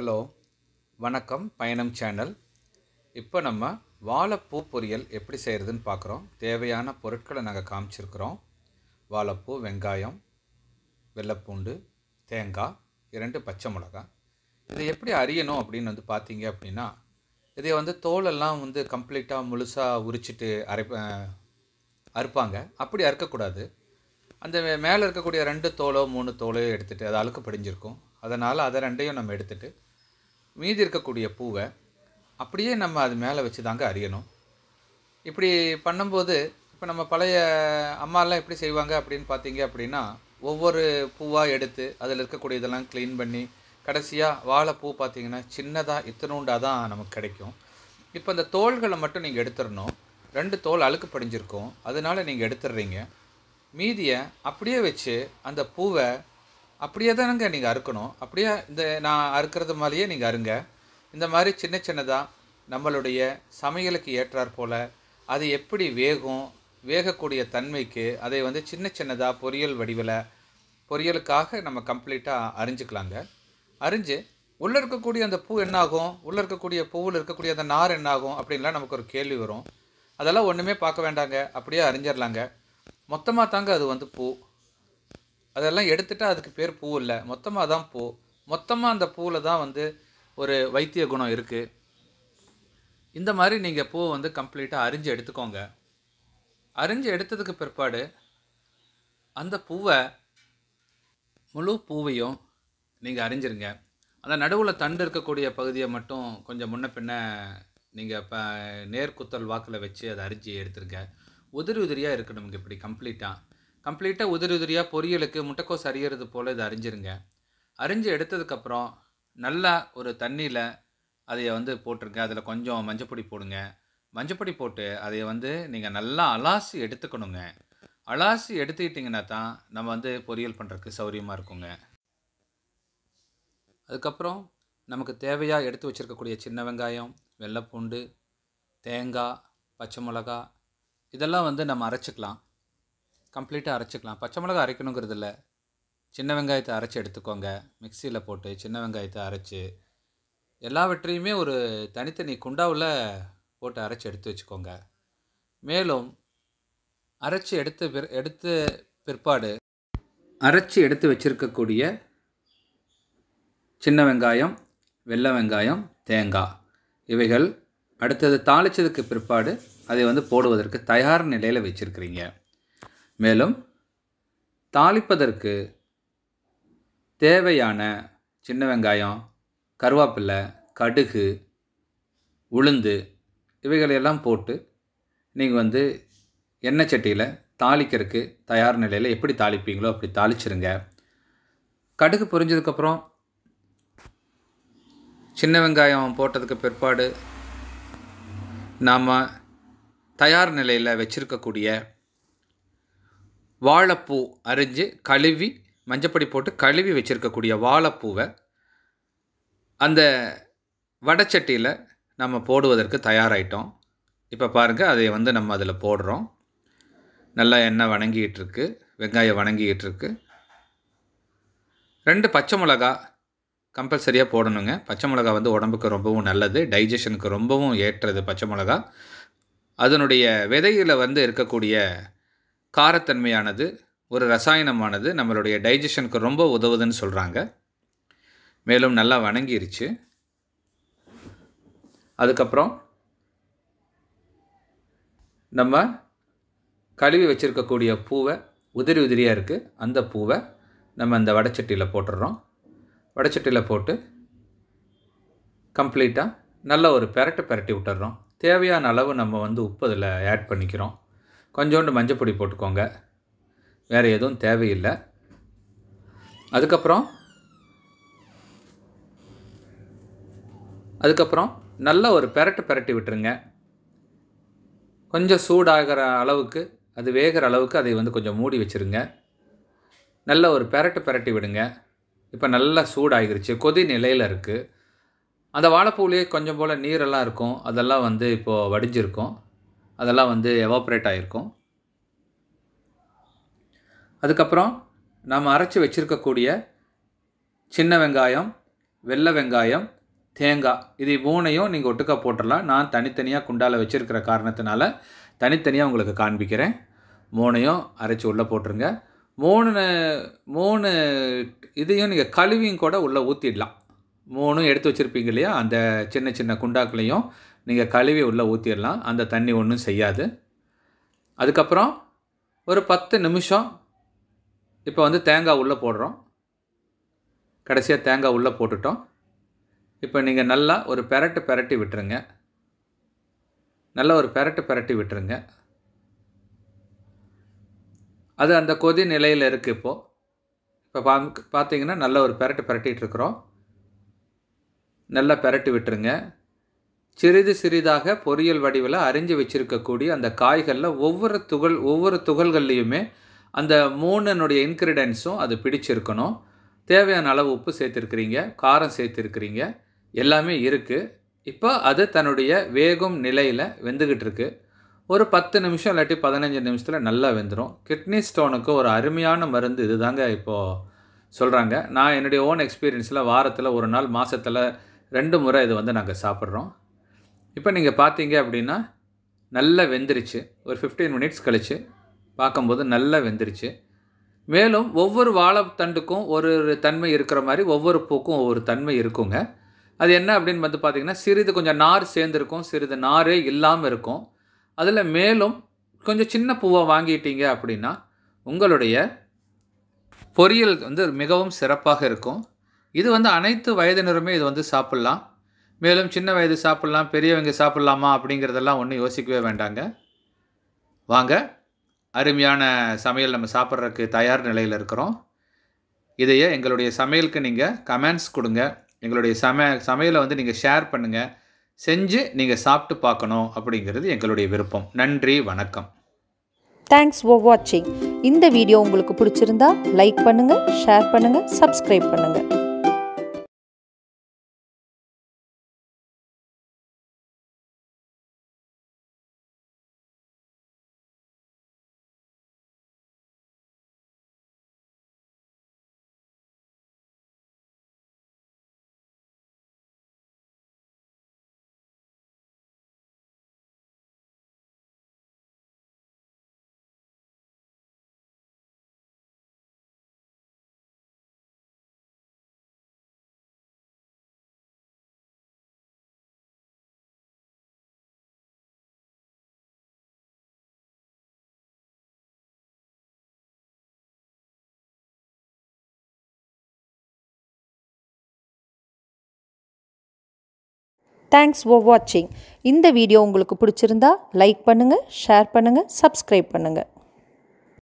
hello வணக்கம் பயணம் channel இப்போ நம்ம வாழைப்பூ பொரியல் எப்படி செய்கிறதுன்னு பார்க்குறோம் தேவையான பொருட்களை நாங்கள் காமிச்சிருக்கிறோம் வாழைப்பூ வெங்காயம் வெள்ளைப்பூண்டு தேங்காய் இரண்டு பச்சை மிளகா இதை எப்படி அறியணும் அப்படின்னு வந்து பார்த்தீங்க அப்படின்னா இதை வந்து தோலெல்லாம் வந்து கம்ப்ளீட்டாக முழுசாக உரிச்சிட்டு அரை அறுப்பாங்க அப்படி அறுக்கக்கூடாது அந்த மேலே இருக்கக்கூடிய ரெண்டு தோலோ மூணு தோலோ எடுத்துகிட்டு அது அழுக்கு படிஞ்சிருக்கும் அதனால் அதை ரெண்டையும் நம்ம எடுத்துட்டு மீதி இருக்கக்கூடிய பூவை அப்படியே நம்ம அது மேலே வச்சு தாங்க அறியணும் இப்படி பண்ணும்போது இப்போ நம்ம பழைய அம்மாலாம் எப்படி செய்வாங்க அப்படின்னு பார்த்தீங்க அப்படின்னா ஒவ்வொரு பூவாக எடுத்து அதில் இருக்கக்கூடிய இதெல்லாம் க்ளீன் பண்ணி கடைசியாக வாழைப்பூ பார்த்தீங்கன்னா சின்னதாக இத்தனூண்டாக தான் நமக்கு கிடைக்கும் இப்போ அந்த தோள்களை மட்டும் நீங்கள் எடுத்துடணும் ரெண்டு தோல் அழுக்கு படிஞ்சிருக்கும் அதனால் நீங்கள் எடுத்துடுறீங்க மீதியை அப்படியே வச்சு அந்த பூவை அப்படியே தானுங்க நீங்கள் அறுக்கணும் அப்படியே இந்த நான் அறுக்கிறது மாதிரியே நீங்கள் அறுங்க இந்த மாதிரி சின்ன சின்னதாக நம்மளுடைய சமையலுக்கு ஏற்றாற் போல் அது எப்படி வேகும் வேகக்கூடிய தன்மைக்கு அதை வந்து சின்ன சின்னதாக பொரியல் வடிவில் பொரியலுக்காக நம்ம கம்ப்ளீட்டாக அறிஞ்சுக்கலாங்க அறிஞ்சு உள்ளே இருக்கக்கூடிய அந்த பூ என்னாகும் உள்ளே இருக்கக்கூடிய பூவில் இருக்கக்கூடிய அந்த நார் என்னாகும் அப்படின்லாம் நமக்கு ஒரு கேள்வி வரும் அதெல்லாம் ஒன்றுமே பார்க்க வேண்டாங்க அப்படியே அறிஞ்சிடலாங்க மொத்தமாக தாங்க அது வந்து பூ அதெல்லாம் எடுத்துட்டால் அதுக்கு பேர் பூ இல்லை மொத்தமாக தான் பூ மொத்தமாக அந்த பூவில் தான் வந்து ஒரு வைத்திய குணம் இருக்குது இந்த மாதிரி நீங்கள் பூவை வந்து கம்ப்ளீட்டாக அரிஞ்சு எடுத்துக்கோங்க அரிஞ்சு எடுத்ததுக்கு பிற்பாடு அந்த பூவை முழு பூவையும் நீங்கள் அறிஞ்சிருங்க அந்த நடுவில் தண்டு இருக்கக்கூடிய பகுதியை மட்டும் கொஞ்சம் முன்ன பின்ன நீங்கள் இப்போ நேர்குத்தல் வாக்கில் வச்சு அதை அரிஞ்சு எடுத்துருங்க உதிரி உதிரியாக இருக்கணும் இப்படி கம்ப்ளீட்டாக கம்ப்ளீட்டாக உதிரி உதிரியாக பொரியலுக்கு முட்டைக்கோஸ் அறியறது போல் இதை அறிஞ்சிருங்க அறிஞ்சு எடுத்ததுக்கப்புறம் நல்லா ஒரு தண்ணியில் அதை வந்து போட்டிருங்க அதில் கொஞ்சம் மஞ்சப்பொடி போடுங்க மஞ்சப்பொடி போட்டு அதை வந்து நீங்கள் நல்லா அலாசி எடுத்துக்கணுங்க அலாசி எடுத்துக்கிட்டிங்கன்னா தான் நம்ம வந்து பொரியல் பண்ணுறதுக்கு சௌரியமாக இருக்குங்க அதுக்கப்புறம் நமக்கு தேவையாக எடுத்து வச்சுருக்கக்கூடிய சின்ன வெங்காயம் வெள்ளைப்பூண்டு தேங்காய் பச்சை மிளகா இதெல்லாம் வந்து நம்ம அரைச்சிக்கலாம் கம்ப்ளீட்டாக அரைச்சிக்கலாம் பச்சை மிளகா அரைக்கணுங்கிறது இல்லை சின்ன வெங்காயத்தை அரைச்சி எடுத்துக்கோங்க மிக்சியில் போட்டு சின்ன வெங்காயத்தை அரைச்சி எல்லாவற்றையுமே ஒரு தனித்தனி குண்டாவில் போட்டு அரைச்சி எடுத்து வச்சுக்கோங்க மேலும் அரைச்சி எடுத்து பிற எடுத்து பிற்பாடு அரைச்சி எடுத்து வச்சுருக்கக்கூடிய சின்ன வெங்காயம் வெள்ளை வெங்காயம் தேங்காய் இவைகள் அடுத்தது தாளித்ததுக்கு பிற்பாடு அதை வந்து போடுவதற்கு தயார் நிலையில் வச்சுருக்கிறீங்க மேலும் தாளிப்பதற்கு தேவையான சின்ன வெங்காயம் கருவேப்பிலை கடுகு உளுந்து இவைகளையெல்லாம் போட்டு நீங்கள் வந்து எண்ணெய் சட்டியில் தாளிக்கிறதுக்கு தயார் நிலையில் எப்படி தாளிப்பீங்களோ அப்படி தாளிச்சிருங்க கடுகு பொரிஞ்சதுக்கப்புறம் சின்ன வெங்காயம் போட்டதுக்கு பிற்பாடு நாம் தயார் நிலையில் வச்சுருக்கக்கூடிய வாழைப்பூ அரிஞ்சு கழுவி மஞ்சப்பொடி போட்டு கழுவி வச்சுருக்கக்கூடிய வாழைப்பூவை அந்த வடைச்சட்டியில் நம்ம போடுவதற்கு தயாராகிட்டோம் இப்போ பாருங்கள் அதை வந்து நம்ம அதில் போடுறோம் நல்லா எண்ணெய் வணங்கிகிட்டு இருக்கு வெங்காயம் வணங்கிக்கிட்டு இருக்கு ரெண்டு பச்சை மிளகா கம்பல்சரியாக போடணுங்க பச்சை மிளகா வந்து உடம்புக்கு ரொம்பவும் நல்லது டைஜஷனுக்கு ரொம்பவும் ஏற்றது பச்சை மிளகா அதனுடைய விதையில் வந்து இருக்கக்கூடிய காரத்தன்மையானது ஒரு ரசாயனமானது நம்மளுடைய டைஜஷனுக்கு ரொம்ப உதவுதுன்னு சொல்கிறாங்க மேலும் நல்லா வணங்கிருச்சு அதுக்கப்புறம் நம்ம கழுவி வச்சுருக்கக்கூடிய பூவை உதிரி உதிரியாக இருக்குது அந்த பூவை நம்ம அந்த வடச்சட்டியில் போட்டுடுறோம் வடச்சட்டியில் போட்டு கம்ப்ளீட்டாக நல்ல ஒரு பெரட்டை பெரட்டி விட்டுறோம் தேவையான அளவு நம்ம வந்து உப்பு அதில் ஆட் பண்ணிக்கிறோம் கொஞ்சோண்டு மஞ்சப்பொடி போட்டுக்கோங்க வேறு எதுவும் தேவையில்லை அதுக்கப்புறம் அதுக்கப்புறம் நல்ல ஒரு பெரட்டு பெரட்டி விட்டுருங்க கொஞ்சம் சூடாகிற அளவுக்கு அது வேகிற அளவுக்கு அதை வந்து கொஞ்சம் மூடி வச்சுருங்க நல்ல ஒரு பெரட்டு பெரட்டி விடுங்க இப்போ நல்லா சூடாகிருச்சு கொதி நிலையில் இருக்குது அந்த வாழைப்பூலேயே கொஞ்சம் போல் நீரெல்லாம் இருக்கும் அதெல்லாம் வந்து இப்போது வடிஞ்சிருக்கும் அதெல்லாம் வந்து எவாப்ரேட் ஆகிருக்கும் அதுக்கப்புறம் நாம் அரைச்சி வச்சுருக்கக்கூடிய சின்ன வெங்காயம் வெள்ளை வெங்காயம் தேங்காய் இது மூணையும் நீங்கள் ஒட்டுக்கா போட்டுடலாம் நான் தனித்தனியாக குண்டால் வச்சுருக்கிற காரணத்தினால தனித்தனியாக உங்களுக்கு காண்பிக்கிறேன் மூணையும் அரைச்சி உள்ளே போட்டுருங்க மூணு மூணு இதையும் நீங்கள் கழுவியும் கூட உள்ளே ஊற்றிடலாம் மூணும் எடுத்து வச்சுருப்பீங்க இல்லையா அந்த சின்ன சின்ன குண்டாக்களையும் நீங்கள் கழுவி உள்ளே ஊற்றிடலாம் அந்த தண்ணி ஒன்றும் செய்யாது அதுக்கப்புறம் ஒரு பத்து நிமிஷம் இப்போ வந்து தேங்காய் உள்ளே போடுறோம் கடைசியாக தேங்காய் உள்ளே போட்டுட்டோம் இப்போ நீங்கள் நல்லா ஒரு பெரட்டு பெரட்டி விட்டுருங்க நல்லா ஒரு பெரட்டு பெரட்டி விட்டுருங்க அது அந்த கொதி நிலையில் இருக்குது இப்போது இப்போ பா பார்த்தீங்கன்னா நல்ல ஒரு பெரட்டு பெரட்டிகிட்டு இருக்கிறோம் நல்லா பெரட்டி விட்டுருங்க சிறிது சிறிதாக பொரியல் வடிவில் அரிஞ்சு வச்சுருக்கக்கூடிய அந்த காய்களில் ஒவ்வொரு துகள் ஒவ்வொரு துகள்கள்லேயுமே அந்த மூணுனுடைய இன்க்ரீடியன்ஸும் அது பிடிச்சிருக்கணும் தேவையான அளவு உப்பு சேர்த்துருக்குறீங்க காரம் சேர்த்துருக்குறீங்க எல்லாமே இருக்குது இப்போ அது தன்னுடைய வேகும் நிலையில் வெந்துக்கிட்டு இருக்கு ஒரு பத்து நிமிஷம் இல்லாட்டி பதினஞ்சு நிமிஷத்தில் நல்லா வெந்துடும் கிட்னி ஸ்டோனுக்கு ஒரு அருமையான மருந்து இது தாங்க இப்போது சொல்கிறாங்க நான் என்னுடைய ஓன் எக்ஸ்பீரியன்ஸில் வாரத்தில் ஒரு நாள் மாதத்தில் ரெண்டு முறை இது வந்து நாங்கள் சாப்பிட்றோம் இப்போ நீங்கள் பார்த்தீங்க அப்படின்னா நல்லா வெந்துருச்சு ஒரு ஃபிஃப்டீன் மினிட்ஸ் கழித்து பார்க்கும்போது நல்லா வெந்துருச்சு மேலும் ஒவ்வொரு வாழைத்தண்டுக்கும் ஒரு ஒரு தன்மை இருக்கிற மாதிரி ஒவ்வொரு பூக்கும் ஒவ்வொரு தன்மை இருக்குங்க அது என்ன அப்படின்னு வந்து பார்த்திங்கன்னா சிறிது கொஞ்சம் நார் சேர்ந்துருக்கும் சிறிது நாரே இல்லாமல் இருக்கும் அதில் மேலும் கொஞ்சம் சின்ன பூவை வாங்கிட்டீங்க அப்படின்னா உங்களுடைய பொரியல் வந்து மிகவும் சிறப்பாக இருக்கும் இது வந்து அனைத்து வயதினருமே இது வந்து சாப்பிட்லாம் மேலும் சின்ன வயது சாப்பிட்லாம் பெரியவங்க சாப்பிட்லாமா அப்படிங்கிறதெல்லாம் ஒன்றும் யோசிக்கவே வேண்டாங்க வாங்க அருமையான சமையல் நம்ம சாப்பிட்றதுக்கு தயார் நிலையில் இருக்கிறோம் இதையே எங்களுடைய சமையலுக்கு நீங்கள் கமெண்ட்ஸ் கொடுங்க எங்களுடைய சம சமையலை வந்து நீங்கள் ஷேர் பண்ணுங்கள் செஞ்சு நீங்கள் சாப்பிட்டு பார்க்கணும் அப்படிங்கிறது எங்களுடைய விருப்பம் நன்றி வணக்கம் தேங்க்ஸ் ஃபார் வாட்சிங் இந்த வீடியோ உங்களுக்கு பிடிச்சிருந்தா லைக் பண்ணுங்கள் ஷேர் பண்ணுங்கள் சப்ஸ்கிரைப் பண்ணுங்கள் தேங்க்ஸ் ஃபார் வாட்சிங் இந்த வீடியோ உங்களுக்கு பிடிச்சிருந்தா லைக் பண்ணுங்கள் ஷேர் பண்ணுங்கள் சப்ஸ்கிரைப் பண்ணுங்கள்